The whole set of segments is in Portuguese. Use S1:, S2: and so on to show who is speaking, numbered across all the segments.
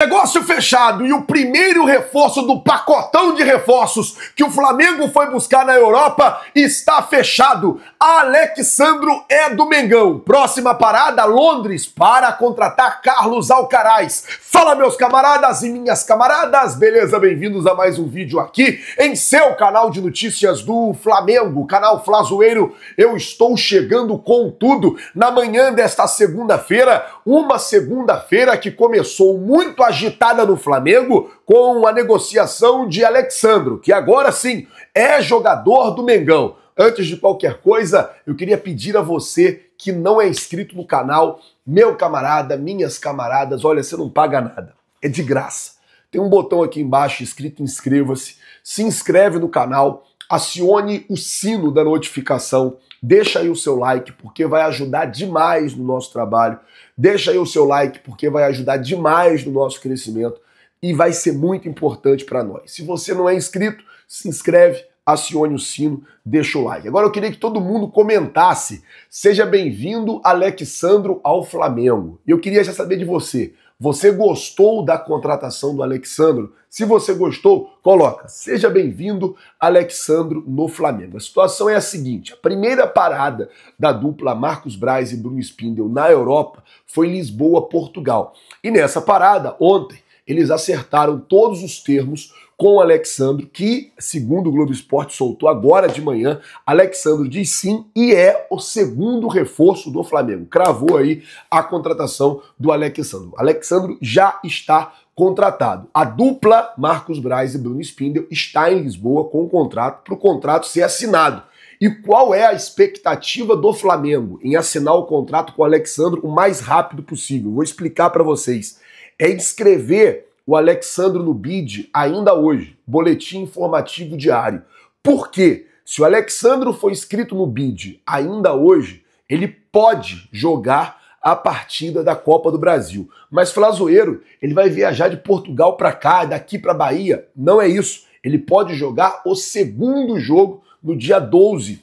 S1: Negócio fechado e o primeiro reforço do pacotão de reforços que o Flamengo foi buscar na Europa está fechado. Alexandro é do Mengão. Próxima parada, Londres, para contratar Carlos Alcaraz. Fala, meus camaradas e minhas camaradas, beleza? Bem-vindos a mais um vídeo aqui em seu canal de notícias do Flamengo, canal Flazoeiro. Eu estou chegando com tudo na manhã desta segunda-feira, uma segunda-feira que começou muito agitada no Flamengo com a negociação de Alexandro, que agora sim é jogador do Mengão. Antes de qualquer coisa, eu queria pedir a você que não é inscrito no canal, meu camarada, minhas camaradas, olha, você não paga nada, é de graça. Tem um botão aqui embaixo escrito inscreva-se, se inscreve no canal, acione o sino da notificação Deixa aí o seu like, porque vai ajudar demais no nosso trabalho. Deixa aí o seu like, porque vai ajudar demais no nosso crescimento e vai ser muito importante para nós. Se você não é inscrito, se inscreve, acione o sino, deixa o like. Agora eu queria que todo mundo comentasse. Seja bem-vindo, Alexandro, ao Flamengo. Eu queria já saber de você. Você gostou da contratação do Alexandro? Se você gostou, coloca. Seja bem-vindo, Alexandro, no Flamengo. A situação é a seguinte: a primeira parada da dupla Marcos Braz e Bruno Spindel na Europa foi Lisboa, Portugal. E nessa parada, ontem, eles acertaram todos os termos com o Alexandro, que, segundo o Globo Esporte soltou agora de manhã, Alexandro diz sim e é o segundo reforço do Flamengo. Cravou aí a contratação do Alexandro. Alexandro já está contratado. A dupla Marcos Braz e Bruno Spindel está em Lisboa com o contrato para o contrato ser assinado. E qual é a expectativa do Flamengo em assinar o contrato com o Alexandro o mais rápido possível? Vou explicar para vocês é escrever o Alexandro bid ainda hoje, boletim informativo diário. Por quê? Se o Alexandro foi escrito no BID ainda hoje, ele pode jogar a partida da Copa do Brasil. Mas Flazoeiro, ele vai viajar de Portugal para cá, daqui para Bahia. Não é isso. Ele pode jogar o segundo jogo no dia 12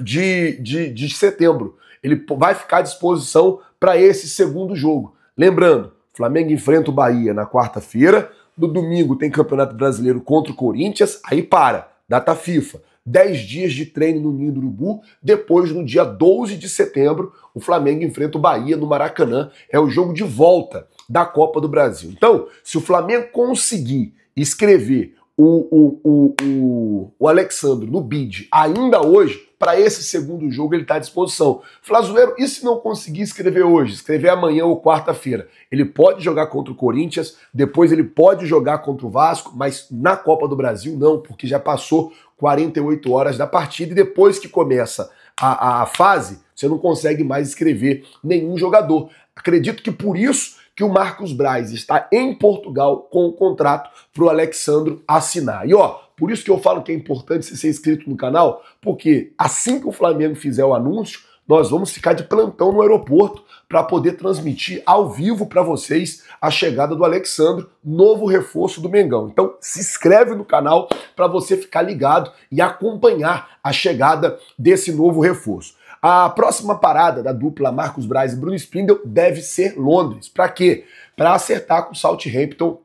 S1: de, de, de setembro. Ele vai ficar à disposição para esse segundo jogo. Lembrando, Flamengo enfrenta o Bahia na quarta-feira. No domingo tem Campeonato Brasileiro contra o Corinthians. Aí para, data FIFA. 10 dias de treino no Ninho do Urubu. Depois, no dia 12 de setembro, o Flamengo enfrenta o Bahia no Maracanã. É o jogo de volta da Copa do Brasil. Então, se o Flamengo conseguir escrever o, o, o, o, o Alexandre no bid ainda hoje, para esse segundo jogo ele está à disposição. Flazueiro, e se não conseguir escrever hoje, escrever amanhã ou quarta-feira? Ele pode jogar contra o Corinthians, depois ele pode jogar contra o Vasco, mas na Copa do Brasil não, porque já passou 48 horas da partida e depois que começa a, a fase, você não consegue mais escrever nenhum jogador. Acredito que por isso que o Marcos Braz está em Portugal com o contrato para o Alexandro assinar. E ó, por isso que eu falo que é importante você ser inscrito no canal, porque assim que o Flamengo fizer o anúncio, nós vamos ficar de plantão no aeroporto para poder transmitir ao vivo para vocês a chegada do Alexandre, novo reforço do Mengão. Então, se inscreve no canal para você ficar ligado e acompanhar a chegada desse novo reforço. A próxima parada da dupla Marcos Braz e Bruno Spindel deve ser Londres. Para quê? Para acertar com o Southampton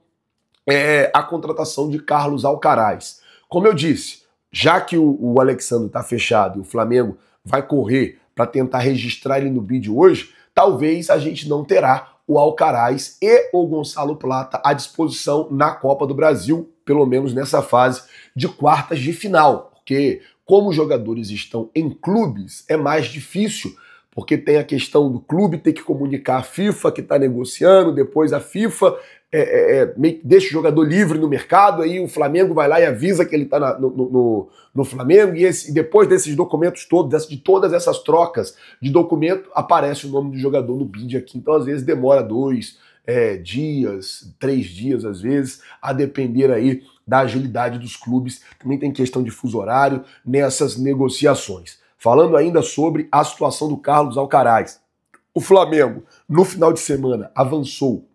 S1: é, a contratação de Carlos Alcaraz. Como eu disse, já que o, o Alexandre está fechado e o Flamengo vai correr para tentar registrar ele no vídeo hoje, talvez a gente não terá o Alcaraz e o Gonçalo Plata à disposição na Copa do Brasil, pelo menos nessa fase de quartas de final, porque como os jogadores estão em clubes, é mais difícil, porque tem a questão do clube ter que comunicar à FIFA que está negociando, depois a FIFA é, é, é, meio que deixa o jogador livre no mercado, aí o Flamengo vai lá e avisa que ele está no, no, no, Flamengo, e, esse, depois desses documentos todos, de todas essas trocas de documento, aparece o nome do jogador no BID aqui. Então, às vezes, demora dois é, dias, três dias, às vezes, a depender aí da agilidade dos clubes. Também tem questão de fuso horário nessas negociações. Falando ainda sobre a situação do Carlos Alcaraz. O Flamengo, no final de semana, avançou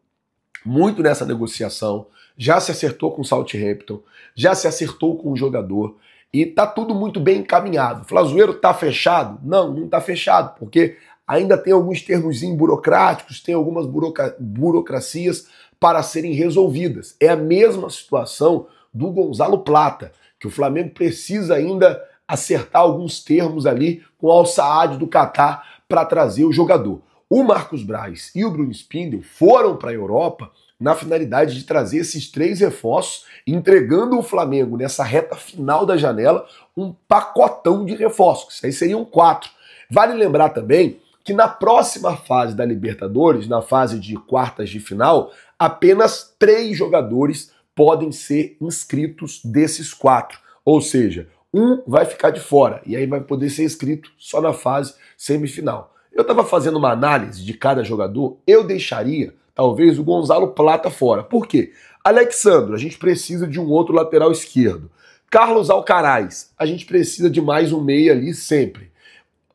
S1: muito nessa negociação, já se acertou com o Southampton, já se acertou com o jogador e tá tudo muito bem encaminhado. O Flazueiro tá fechado? Não, não tá fechado, porque ainda tem alguns termos burocráticos, tem algumas buroca... burocracias para serem resolvidas. É a mesma situação do Gonzalo Plata, que o Flamengo precisa ainda acertar alguns termos ali com o Al Saad do Catar para trazer o jogador. O Marcos Braz e o Bruno Spindel foram para a Europa na finalidade de trazer esses três reforços, entregando o Flamengo nessa reta final da janela um pacotão de reforços. Aí seriam quatro. Vale lembrar também que na próxima fase da Libertadores, na fase de quartas de final, apenas três jogadores podem ser inscritos desses quatro. Ou seja, um vai ficar de fora e aí vai poder ser inscrito só na fase semifinal. Eu estava fazendo uma análise de cada jogador, eu deixaria talvez o Gonzalo Plata fora. Por quê? Alexandre, a gente precisa de um outro lateral esquerdo. Carlos Alcaraz, a gente precisa de mais um meia ali sempre.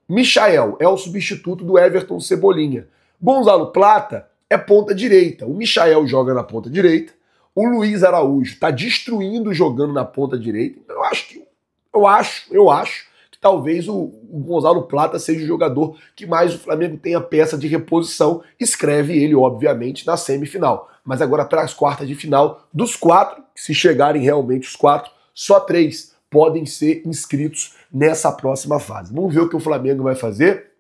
S1: Michael é o substituto do Everton Cebolinha. Gonzalo Plata é ponta direita. O Michael joga na ponta direita. O Luiz Araújo está destruindo jogando na ponta direita. Eu acho que eu acho, eu acho talvez o, o Gonzalo Plata seja o jogador que mais o Flamengo tenha peça de reposição. Escreve ele, obviamente, na semifinal. Mas agora para as quartas de final, dos quatro, se chegarem realmente os quatro, só três podem ser inscritos nessa próxima fase. Vamos ver o que o Flamengo vai fazer.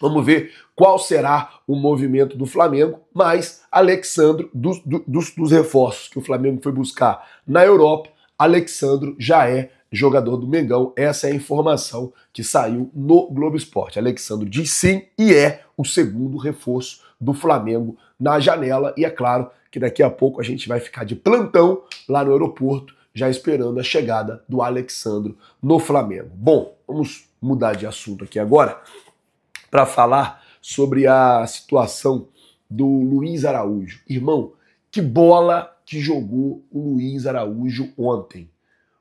S1: Vamos ver qual será o movimento do Flamengo, mas Alexandro, dos, dos, dos reforços que o Flamengo foi buscar na Europa, Alexandro já é jogador do Mengão. Essa é a informação que saiu no Globo Esporte. Alexandre diz sim e é o segundo reforço do Flamengo na janela. E é claro que daqui a pouco a gente vai ficar de plantão lá no aeroporto, já esperando a chegada do Alexandre no Flamengo. Bom, vamos mudar de assunto aqui agora para falar sobre a situação do Luiz Araújo. Irmão, que bola que jogou o Luiz Araújo ontem.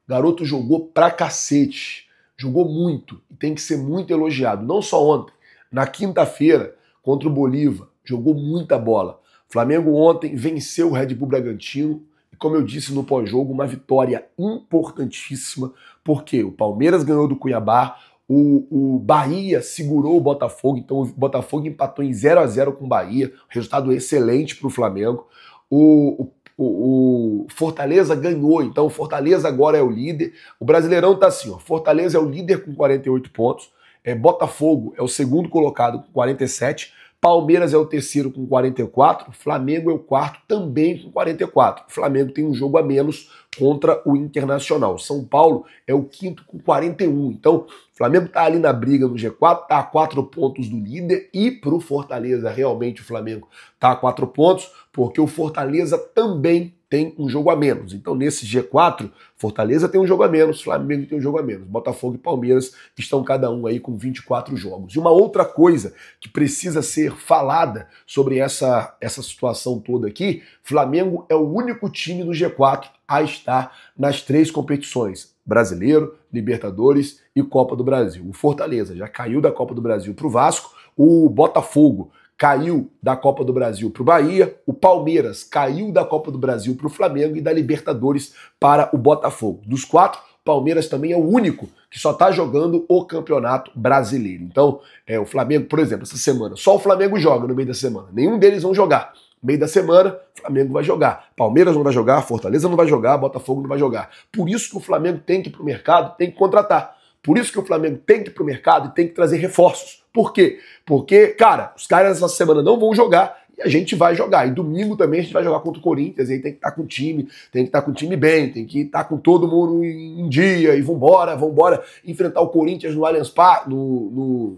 S1: Garoto jogou pra cacete. Jogou muito e tem que ser muito elogiado. Não só ontem, na quinta-feira contra o Bolívar, jogou muita bola. Flamengo ontem venceu o Red Bull Bragantino e, como eu disse no pós-jogo, uma vitória importantíssima, porque o Palmeiras ganhou do Cuiabá, o, o Bahia segurou o Botafogo, então o Botafogo empatou em 0 a 0 com o Bahia, resultado excelente para o Flamengo. O o, o, Fortaleza ganhou, então o Fortaleza agora é o líder. O Brasileirão tá assim, ó, Fortaleza é o líder com 48 pontos, é, Botafogo é o segundo colocado com 47 Palmeiras é o terceiro com 44, Flamengo é o quarto também com 44. O Flamengo tem um jogo a menos contra o Internacional. São Paulo é o quinto com 41. Então, o Flamengo está ali na briga no G4, está a quatro pontos do líder e para o Fortaleza, realmente o Flamengo está a quatro pontos, porque o Fortaleza também tem um jogo a menos. Então, nesse G4, Fortaleza tem um jogo a menos, Flamengo tem um jogo a menos, Botafogo e Palmeiras estão cada um aí com 24 jogos. E uma outra coisa que precisa ser falada sobre essa, essa situação toda aqui: Flamengo é o único time do G4 a estar nas três competições: Brasileiro, Libertadores e Copa do Brasil. O Fortaleza já caiu da Copa do Brasil para o Vasco, o Botafogo caiu da Copa do Brasil para o Bahia, o Palmeiras caiu da Copa do Brasil para o Flamengo e da Libertadores para o Botafogo. Dos quatro, Palmeiras também é o único que só está jogando o campeonato brasileiro. Então, é, o Flamengo, por exemplo, essa semana, só o Flamengo joga no meio da semana. Nenhum deles vão jogar. meio da semana, Flamengo vai jogar. Palmeiras não vai jogar, Fortaleza não vai jogar, Botafogo não vai jogar. Por isso que o Flamengo tem que ir para o mercado, tem que contratar por isso que o Flamengo tem que ir pro mercado e tem que trazer reforços. Por quê? Porque, cara, os caras essa semana não vão jogar e a gente vai jogar. E domingo também a gente vai jogar contra o Corinthians, e aí tem que estar tá com o time, tem que estar tá com o time bem, tem que estar tá com todo mundo em dia, e vambora, vambora, enfrentar o Corinthians no Allianz Parque, no, no,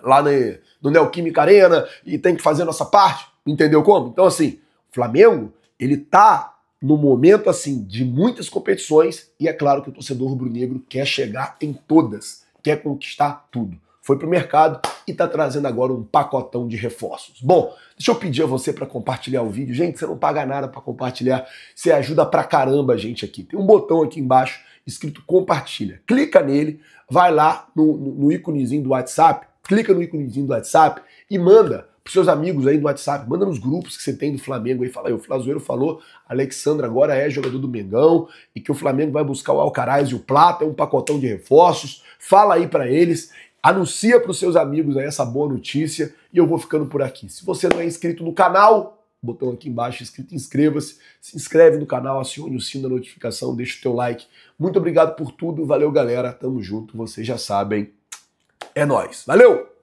S1: lá no, no Neoquímica Arena, e tem que fazer a nossa parte, entendeu como? Então assim, o Flamengo, ele tá no momento assim de muitas competições e é claro que o torcedor rubro-negro quer chegar em todas, quer conquistar tudo. Foi para o mercado e está trazendo agora um pacotão de reforços. Bom, deixa eu pedir a você para compartilhar o vídeo. Gente, você não paga nada para compartilhar, você ajuda pra caramba a gente aqui. Tem um botão aqui embaixo escrito compartilha. Clica nele, vai lá no, no íconezinho do WhatsApp, clica no íconezinho do WhatsApp e manda pros seus amigos aí no WhatsApp, manda nos grupos que você tem do Flamengo aí, fala aí, o Flazoeiro falou, Alexandre agora é jogador do Mengão e que o Flamengo vai buscar o Alcaraz e o Plata, é um pacotão de reforços. Fala aí para eles, anuncia para os seus amigos aí essa boa notícia e eu vou ficando por aqui. Se você não é inscrito no canal, botão aqui embaixo escrito inscreva-se, se inscreve no canal, acione o sino da notificação, deixa o teu like. Muito obrigado por tudo, valeu galera, tamo junto, vocês já sabem. É nós. Valeu.